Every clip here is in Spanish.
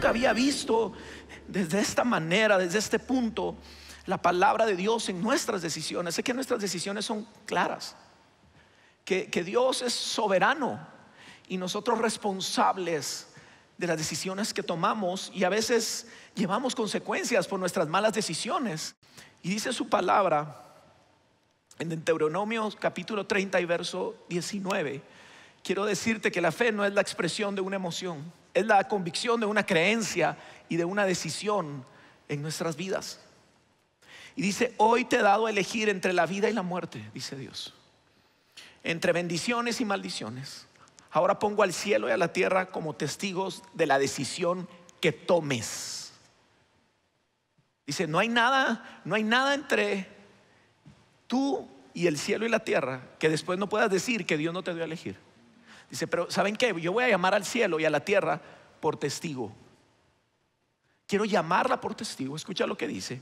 nunca había visto desde esta manera, desde este punto, la palabra de Dios en nuestras decisiones. Sé que nuestras decisiones son claras, que, que Dios es soberano y nosotros responsables de las decisiones que tomamos y a veces llevamos consecuencias por nuestras malas decisiones. Y dice su palabra en Deuteronomio capítulo 30 y verso 19. Quiero decirte que la fe no es la expresión de una emoción es la convicción de una creencia y de una decisión en nuestras vidas. Y dice, hoy te he dado a elegir entre la vida y la muerte, dice Dios. Entre bendiciones y maldiciones. Ahora pongo al cielo y a la tierra como testigos de la decisión que tomes. Dice, no hay nada, no hay nada entre tú y el cielo y la tierra que después no puedas decir que Dios no te dio a elegir. Dice, pero ¿saben qué? Yo voy a llamar al cielo y a la tierra por testigo. Quiero llamarla por testigo. Escucha lo que dice.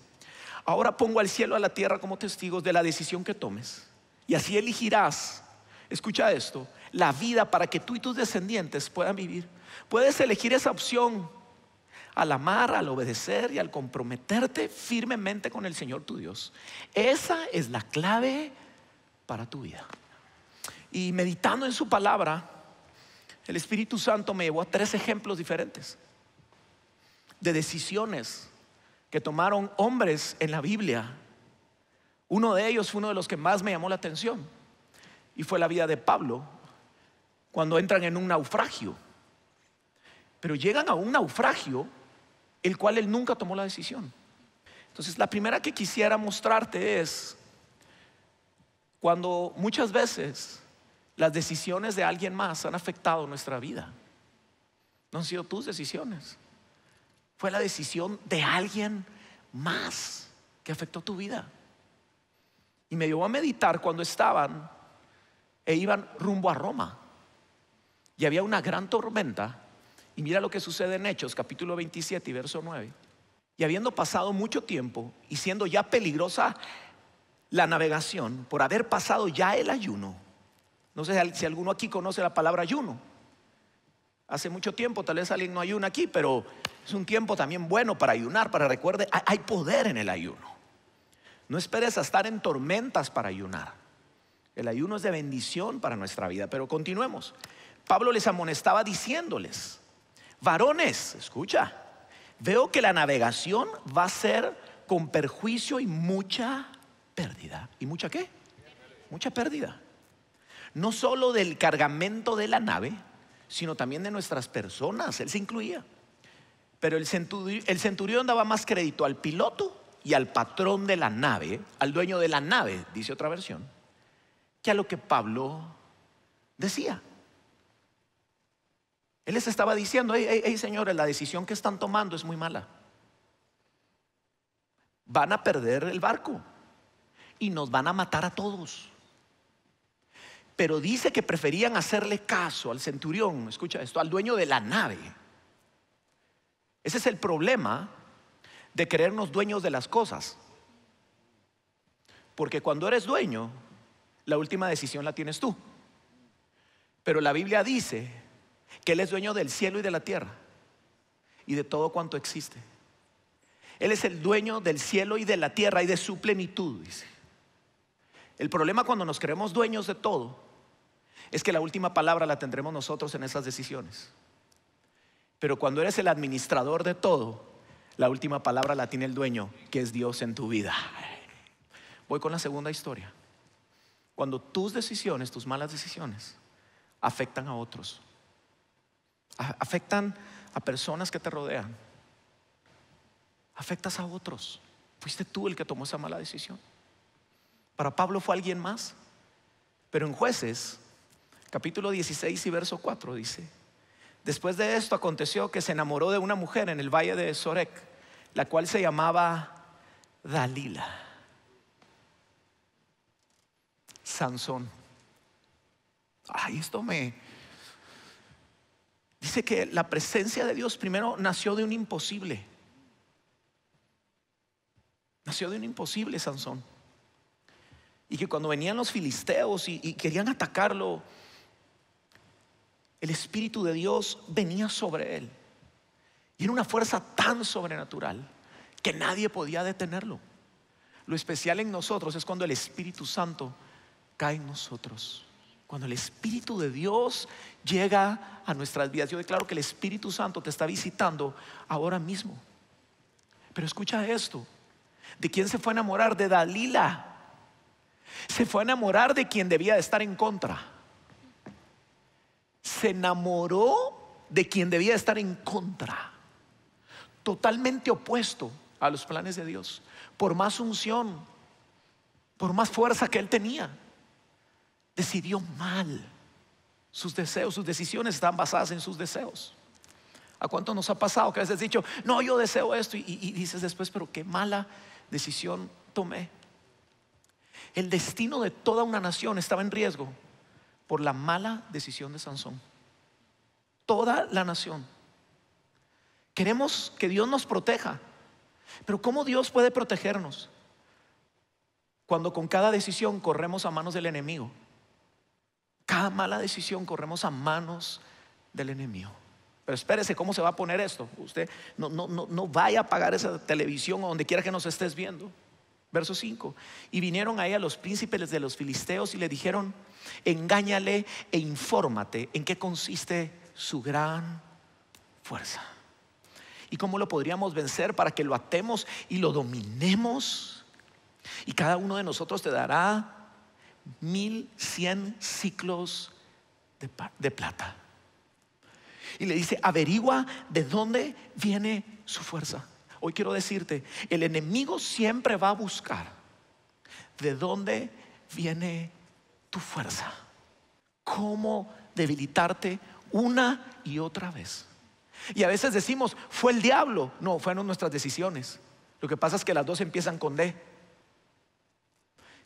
Ahora pongo al cielo y a la tierra como testigos de la decisión que tomes. Y así elegirás, escucha esto, la vida para que tú y tus descendientes puedan vivir. Puedes elegir esa opción al amar, al obedecer y al comprometerte firmemente con el Señor tu Dios. Esa es la clave para tu vida. Y meditando en su palabra, el Espíritu Santo me llevó a tres ejemplos diferentes de decisiones que tomaron hombres en la Biblia. Uno de ellos fue uno de los que más me llamó la atención y fue la vida de Pablo cuando entran en un naufragio. Pero llegan a un naufragio el cual él nunca tomó la decisión. Entonces, la primera que quisiera mostrarte es cuando muchas veces las decisiones de alguien más han afectado nuestra vida. No han sido tus decisiones. Fue la decisión de alguien más que afectó tu vida. Y me llevó a meditar cuando estaban e iban rumbo a Roma. Y había una gran tormenta. Y mira lo que sucede en Hechos, capítulo 27 y verso 9. Y habiendo pasado mucho tiempo y siendo ya peligrosa la navegación, por haber pasado ya el ayuno, no sé si alguno aquí conoce la palabra ayuno. Hace mucho tiempo, tal vez alguien no ayuna aquí, pero es un tiempo también bueno para ayunar, para recuerde, hay poder en el ayuno. No esperes a estar en tormentas para ayunar. El ayuno es de bendición para nuestra vida, pero continuemos. Pablo les amonestaba diciéndoles, varones, escucha, veo que la navegación va a ser con perjuicio y mucha pérdida. ¿Y mucha qué? Mucha pérdida no solo del cargamento de la nave, sino también de nuestras personas. Él se incluía. Pero el centurión, daba más crédito al piloto y al patrón de la nave, al dueño de la nave, dice otra versión, que a lo que Pablo decía. Él les estaba diciendo, hey, señores, la decisión que están tomando es muy mala. Van a perder el barco y nos van a matar a todos pero dice que preferían hacerle caso al centurión, escucha esto, al dueño de la nave. Ese es el problema de creernos dueños de las cosas. Porque cuando eres dueño, la última decisión la tienes tú. Pero la Biblia dice que Él es dueño del cielo y de la tierra y de todo cuanto existe. Él es el dueño del cielo y de la tierra y de su plenitud, dice. El problema cuando nos creemos dueños de todo es que la última palabra la tendremos nosotros en esas decisiones. Pero cuando eres el administrador de todo, la última palabra la tiene el dueño, que es Dios en tu vida. Voy con la segunda historia. Cuando tus decisiones, tus malas decisiones, afectan a otros, afectan a personas que te rodean, afectas a otros. Fuiste tú el que tomó esa mala decisión. Para Pablo fue alguien más, pero en jueces capítulo 16 y verso 4 dice, después de esto aconteció que se enamoró de una mujer en el valle de Sorek, la cual se llamaba Dalila. Sansón. Ay, esto me... Dice que la presencia de Dios primero nació de un imposible. Nació de un imposible, Sansón. Y que cuando venían los filisteos y querían atacarlo, el Espíritu de Dios venía sobre él. Y era una fuerza tan sobrenatural que nadie podía detenerlo. Lo especial en nosotros es cuando el Espíritu Santo cae en nosotros. Cuando el Espíritu de Dios llega a nuestras vidas. Yo declaro que el Espíritu Santo te está visitando ahora mismo. Pero escucha esto. ¿De quién se fue a enamorar? De Dalila. Se fue a enamorar de quien debía de estar en contra se enamoró de quien debía estar en contra, totalmente opuesto a los planes de Dios, por más unción, por más fuerza que él tenía, decidió mal. Sus deseos, sus decisiones están basadas en sus deseos. ¿A cuánto nos ha pasado que a veces has dicho, no, yo deseo esto? y, dices después, pero qué mala decisión tomé. El destino de toda una nación estaba en riesgo por la mala decisión de Sansón. Toda la nación. Queremos que Dios nos proteja, pero ¿cómo Dios puede protegernos? Cuando con cada decisión corremos a manos del enemigo. Cada mala decisión corremos a manos del enemigo. Pero espérese, ¿cómo se va a poner esto? Usted no, no, no, no vaya a pagar esa televisión o donde quiera que nos estés viendo. Verso 5. Y vinieron ahí a los príncipes de los filisteos y le dijeron, engáñale e infórmate en qué consiste su gran fuerza. ¿Y cómo lo podríamos vencer para que lo atemos y lo dominemos? Y cada uno de nosotros te dará mil cien ciclos de, de plata. Y le dice, averigua de dónde viene su fuerza. Hoy quiero decirte, el enemigo siempre va a buscar de dónde viene tu fuerza, cómo debilitarte una y otra vez. Y a veces decimos, fue el diablo. No, fueron nuestras decisiones. Lo que pasa es que las dos empiezan con D.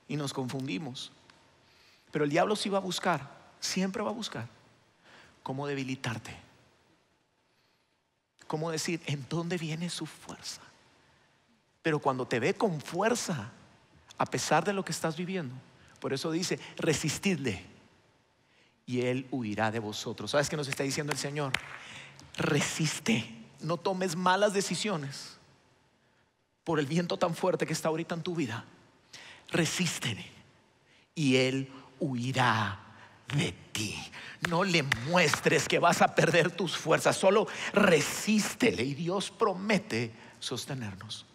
Y nos confundimos. Pero el diablo sí va a buscar, siempre va a buscar cómo debilitarte. Cómo decir, ¿en dónde viene su fuerza? Pero cuando te ve con fuerza, a pesar de lo que estás viviendo, por eso dice, resistidle y él huirá de vosotros. ¿Sabes qué nos está diciendo el Señor? Resiste, no tomes malas decisiones por el viento tan fuerte que está ahorita en tu vida. Resístele y él huirá de ti no le muestres que vas a perder tus fuerzas, solo resístele y Dios promete sostenernos.